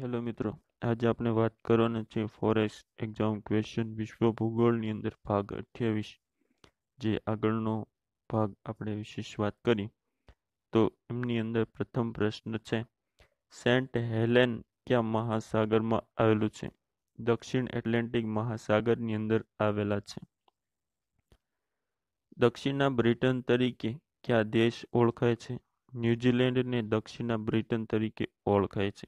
hello મિત્રો આજે આપણે વાત કરવાના છે ફોરેસ્ટ એક્ઝામ ક્વેશ્ચન વિશ્વ ભૂગોળની અંદર ભાગ અઠ્યાવીસ જે આગળનો ભાગ આપણે વિશેષ વાત કરી તો એમની અંદર પ્રથમ પ્રશ્ન છે સેન્ટ હેલેન ક્યાં મહાસાગરમાં આવેલું છે દક્ષિણ એટલાન્ટિક મહાસાગરની અંદર આવેલા છે દક્ષિણના બ્રિટન તરીકે કયા દેશ ઓળખાય છે ન્યુઝીલેન્ડને દક્ષિણના બ્રિટન તરીકે ઓળખાય છે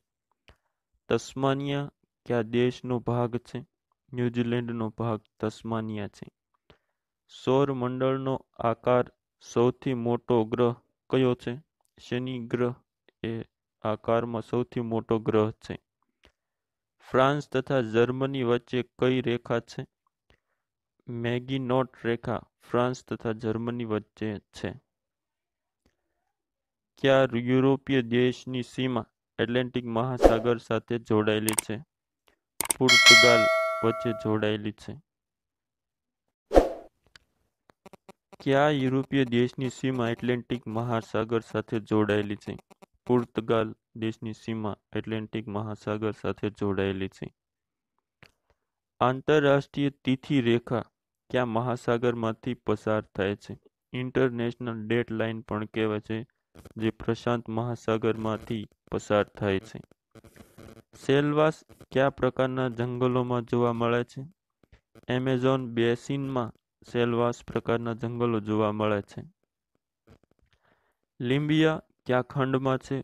તસ્માનિયા કયા દેશનો ભાગ છે ન્યૂઝીલેન્ડનો ભાગ તસ્માનિયા છે સૌર મંડળનો આકાર સૌથી મોટો ગ્રહ કયો છે શનિ ગ્રહ એ આકારમાં સૌથી મોટો ગ્રહ છે ફ્રાન્સ તથા જર્મની વચ્ચે કઈ રેખા છે મેગીનોટ રેખા ફ્રાન્સ તથા જર્મની વચ્ચે છે ક્યાં યુરોપીય દેશની સીમા એટલેન્ટિક મહાસાગર સાથે જોડાયેલી છે પોર્ટુગાલ વચ્ચે જોડાયેલી છે કયા યુરોપીય દેશની સીમા એટલાન્ટિક મહાસાગર સાથે જોડાયેલી છે પોર્ટુગાલ દેશની સીમા એટલેન્ટિક મહાસાગર સાથે જોડાયેલી છે આંતરરાષ્ટ્રીય તિથિ રેખા કયા મહાસાગરમાંથી પસાર થાય છે ઇન્ટરનેશનલ ડેટ લાઇન પણ કહેવાય છે જે પ્રશાંત મહાસાગરમાંથી પસાર થાય છે સેલવાસ કયા પ્રકારના જંગલોમાં જોવા મળે છે એમેઝોન બેસિનમાં સેલવાસ પ્રકારના જંગલો જોવા મળે છે લીંબિયા કયા ખંડમાં છે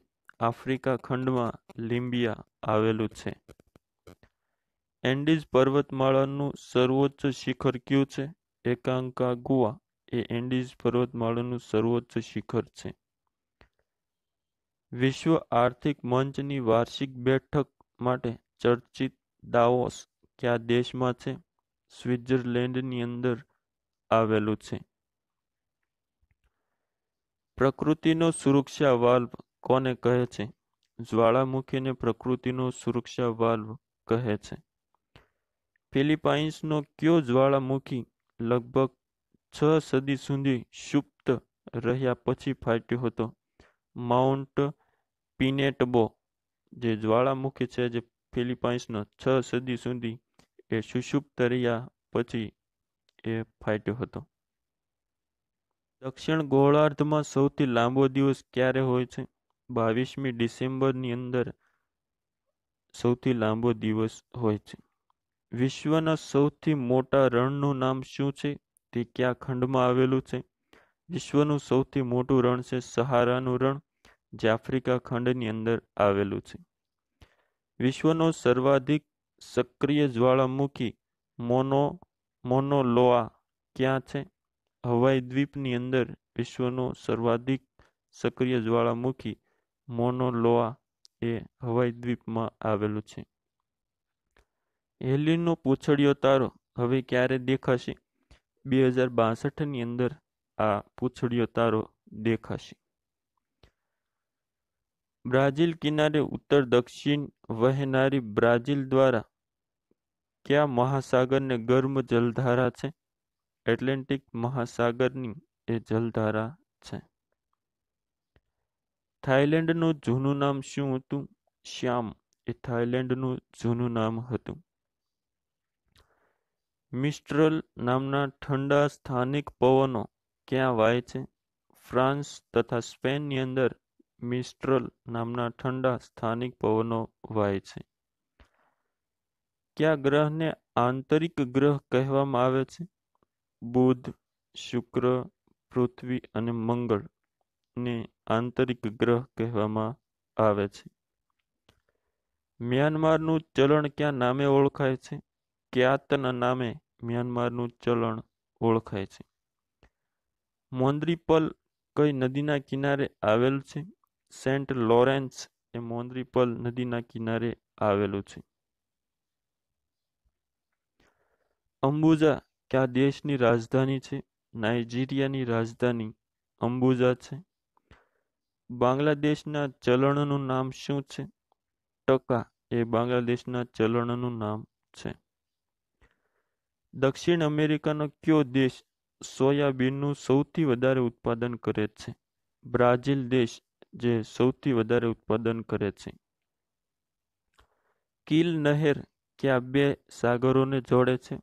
આફ્રિકા ખંડમાં લીંબિયા આવેલું છે એન્ડિઝ પર્વતમાળાનું સર્વોચ્ચ શિખર કયું છે એકાંકા ગુવા એ એન્ડિઝ પર્વતમાળાનું સર્વોચ્ચ શિખર છે વિશ્વ આર્થિક મંચની વાર્ષિક બેઠક માટે ચર્ચિત દાવોસ કયા દેશમાં છે સ્વિટ્ઝરલેન્ડની અંદર આવેલું છે પ્રકૃતિનો સુરક્ષા વાલ્વ કોને કહે છે જ્વાળામુખીને પ્રકૃતિનો સુરક્ષા વાલ્વ કહે છે ફિલિપાઇન્સનો કયો જ્વાળામુખી લગભગ છ સદી સુધી સુપ્ત રહ્યા પછી ફાટ્યો હતો માઉન્ટ પિનેટબો જે જ્વાળામુખી છે જે ફિલિપાઇન્સનો છ સદી સુધી એ સુષુપ્ત રહ્યા પછી એ ફાટ્યો હતો દક્ષિણ ગોળાર્ધમાં સૌથી લાંબો દિવસ ક્યારે હોય છે બાવીસમી ડિસેમ્બરની અંદર સૌથી લાંબો દિવસ હોય છે વિશ્વના સૌથી મોટા રણનું નામ શું છે તે કયા ખંડમાં આવેલું છે વિશ્વનું સૌથી મોટું રણ છે સહારાનું રણ જે આફ્રિકા ખંડની અંદર આવેલું છે વિશ્વનો સર્વાધિક સક્રિય જ્વાળામુખી મોનો મોનોલોઆ ક્યાં છે હવાઈ દ્વીપની અંદર વિશ્વનો સર્વાધિક સક્રિય જ્વાળામુખી મોનોલોઆ એ હવાઈ દ્વીપમાં આવેલું છે હેલીનો પૂંછડિયો તારો હવે ક્યારે દેખાશે બે હજાર બાસઠની અંદર આ પૂંછડિયો તારો દેખાશે બ્રાઝિલ કિનારે ઉત્તર દક્ષિણ વહેનારી બ્રાઝિલ દ્વારા કયા મહાસાગરને ગર્મ જલધારા છે એટલાન્ટિક મહાસાગરની એ જલધારા છે થાઇલેન્ડનું જૂનું નામ શું હતું શ્યામ એ થાઇલેન્ડનું જૂનું નામ હતું મિસ્ટ્રલ નામના ઠંડા સ્થાનિક પવનો ક્યાં વાય છે ફ્રાન્સ તથા સ્પેનની અંદર મિસ્ટ્રલ નામના ઠંડા સ્થાનિક પવનો વાય છે કયા ગ્રહને આંતરિક ગ્રહ કહેવામાં આવે છે બુધ શુક્ર પૃથ્વી અને મંગળ ને આંતરિક ગ્રહ કહેવામાં આવે છે મ્યાનમારનું ચલણ ક્યાં નામે ઓળખાય છે ક્યાતના નામે મ્યાનમારનું ચલણ ઓળખાય છે મોન્દ્રીપલ કઈ નદીના કિનારે આવેલ છે સેન્ટ લોરેન્સ એ મોનરીપલ નદીના કિનારે આવેલું છે અંબુજા કયા દેશની રાજધાની છે નાઇજીરિયાની રાજધાની અંબુજા છે બાંગ્લાદેશના ચલણનું નામ શું છે ટકા એ બાંગ્લાદેશના ચલણનું નામ છે દક્ષિણ અમેરિકાનો કયો દેશ સોયાબીનનું સૌથી વધારે ઉત્પાદન કરે છે બ્રાઝિલ દેશ જે સૌથી વધારે ઉત્પાદન કરે છે કિલ નહેર કે આ બે સાગરોને જોડે છે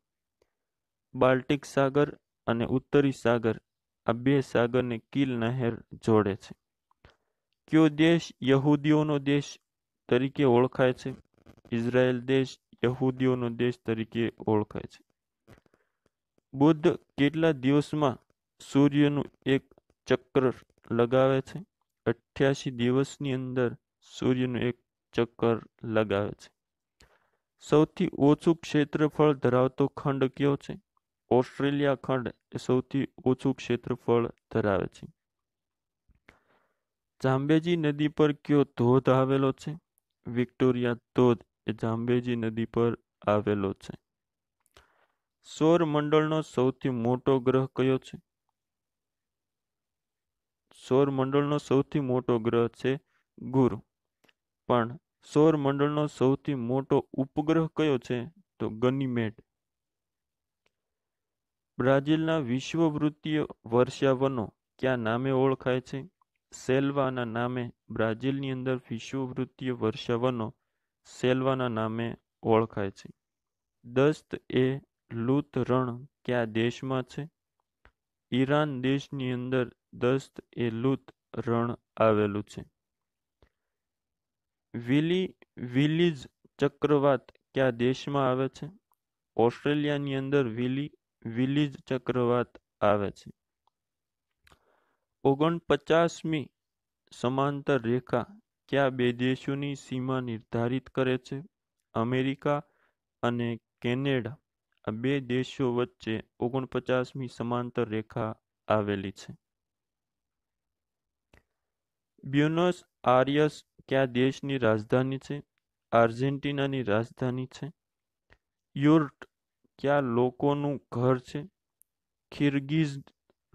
બાલ્ટિક સાગર અને ઉત્તરી સાગર આ બે સાગરને કિલ નહેર જોડે છે કયો દેશ યહૂદીઓનો દેશ તરીકે ઓળખાય છે ઇઝરાયલ દેશ યહૂદીઓનો દેશ તરીકે ઓળખાય છે બુદ્ધ કેટલા દિવસમાં સૂર્યનું એક ચક્ર લગાવે છે અઠ્યાસી દિવસની અંદર સૂર્યનું એક ચક્કર લગાવે છે સૌથી ઓછું ક્ષેત્રફળ ધરાવતો ખંડ કયો છે ઓસ્ટ્રેલિયા ખંડ એ સૌથી ઓછું ક્ષેત્રફળ ધરાવે છે જાંબેજી નદી પર કયો ધોધ આવેલો છે વિક્ટોરિયા ધોધ એ જાંબેજી નદી પર આવેલો છે સૌર મંડળનો સૌથી મોટો ગ્રહ કયો છે સૌરમંડળનો સૌથી મોટો ગ્રહ છે ગુરુ પણ સૌરમંડળનો સૌથી મોટો ઉપગ્રહ કયો છે તો ગનિમેડ બ્રાઝિલના વિશ્વવૃત્તીય વર્ષાવનો ક્યાં નામે ઓળખાય છે સેલ્વાના નામે બ્રાઝિલની અંદર વિશ્વવૃત્તીય વર્ષાવનો સેલ્વાના નામે ઓળખાય છે દસ્ત એ લુત રણ કયા દેશમાં છે ઈરાન દેશની અંદર દસ્ત એ લુત રણ આવેલું છે વિલી વિલીઝ ચક્રવાત કયા દેશમાં આવે છે ઓસ્ટ્રેલિયાની અંદર વિલી વિલીઝ ચક્રવાત આવે છે ઓગણપચાસમી સમાંતર રેખા કયા બે દેશોની સીમા નિર્ધારિત કરે છે અમેરિકા અને કેનેડા આ બે દેશો વચ્ચે ઓગણપચાસમી સમાંતર રેખા આવેલી છે બ્યુનોસ આર્યસ કયા દેશની રાજધાની છે આર્જેન્ટિનાની રાજધાની છે યુર્ટ કયા લોકોનું ઘર છે ખિરગીઝ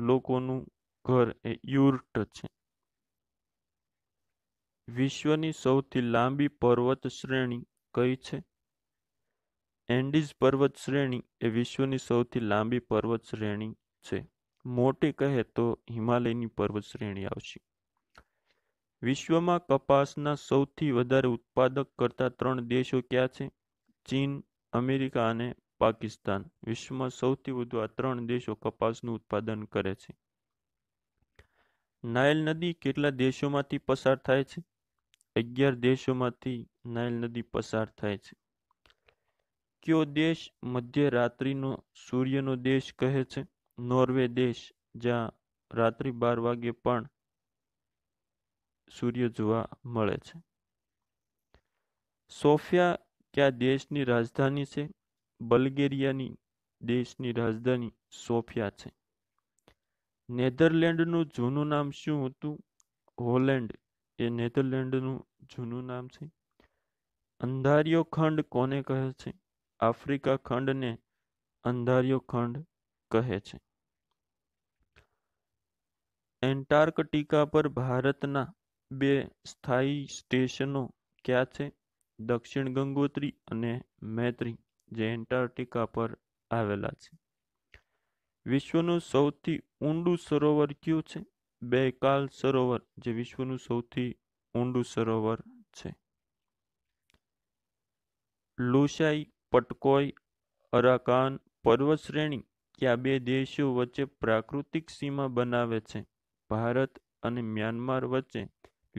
લોકોનું ઘર એ યુર્ટ છે વિશ્વની સૌથી લાંબી પર્વત શ્રેણી કઈ છે એન્ડીઝ પર્વત શ્રેણી એ વિશ્વની સૌથી લાંબી પર્વત શ્રેણી છે મોટી કહે તો હિમાલયની પર્વત શ્રેણી આવશે વિશ્વમાં કપાસના સૌથી વધારે ઉત્પાદક કરતા ત્રણ દેશો ક્યાં છે ચીન અમેરિકા અને પાકિસ્તાન વિશ્વમાં સૌથી વધુ આ ત્રણ દેશો કપાસનું ઉત્પાદન કરે છે નાયલ નદી કેટલા દેશોમાંથી પસાર થાય છે અગિયાર દેશોમાંથી નાયલ નદી પસાર થાય છે કયો દેશ મધ્ય રાત્રિનો સૂર્યનો દેશ કહે છે નોર્વે દેશ જ્યાં રાત્રિ બાર વાગે પણ સૂર્ય જોવા મળે છે સોફિયા કયા દેશની રાજધાની છે બલ્ગેરિયાની દેશની રાજધાની સોફિયા છે નેધરલેન્ડનું જૂનું નામ શું હતું હોલેન્ડ એ નેધરલેન્ડનું જૂનું નામ છે અંધારિયો ખંડ કોને કહે છે આફ્રિકા ખંડને અંધારિયો ખંડ કહે છે એન્ટાર્કટિકા પર ભારતના બે સ્થાયી સ્ટેશનો ક્યાં છે દક્ષિણ ગંગોત્રી અને મૈત્રી જે એન્ટાર્કટિકા પર આવેલા છે વિશ્વનું સૌથી ઊંડું સરોવર કયું છે બેકાલ સરોવર જે વિશ્વનું સૌથી ઊંડું સરોવર છે લુશાઈ પટકોઈ અરાકાન પર્વતશ્રેણી કે આ બે દેશો વચ્ચે પ્રાકૃતિક સીમા બનાવે છે ભારત અને મ્યાનમાર વચ્ચે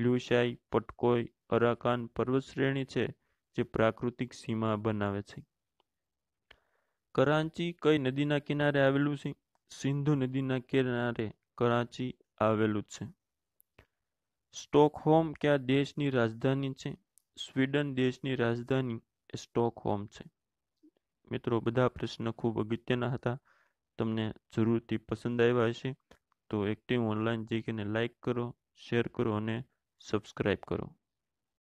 લ્યુસાઈ પટકોઈ અરાકાન પર્વતશ્રેણી છે જે પ્રાકૃતિક સીમા બનાવે છે કરાંચી કઈ નદીના કિનારે આવેલું છે સિંધુ નદીના કિનારે કરાંચી આવેલું છે સ્ટોકહોમ કયા દેશની રાજધાની છે સ્વીડન દેશની રાજધાની સ્ટોકહોમ છે મિત્રો બધા પ્રશ્ન ખૂબ અગત્યના હતા તમને જરૂરથી પસંદ આવ્યા હશે તો એક્ટિવ ઓનલાઈન જીકેને લાઇક કરો શેર કરો અને સબસ્ક્રાઈબ કરો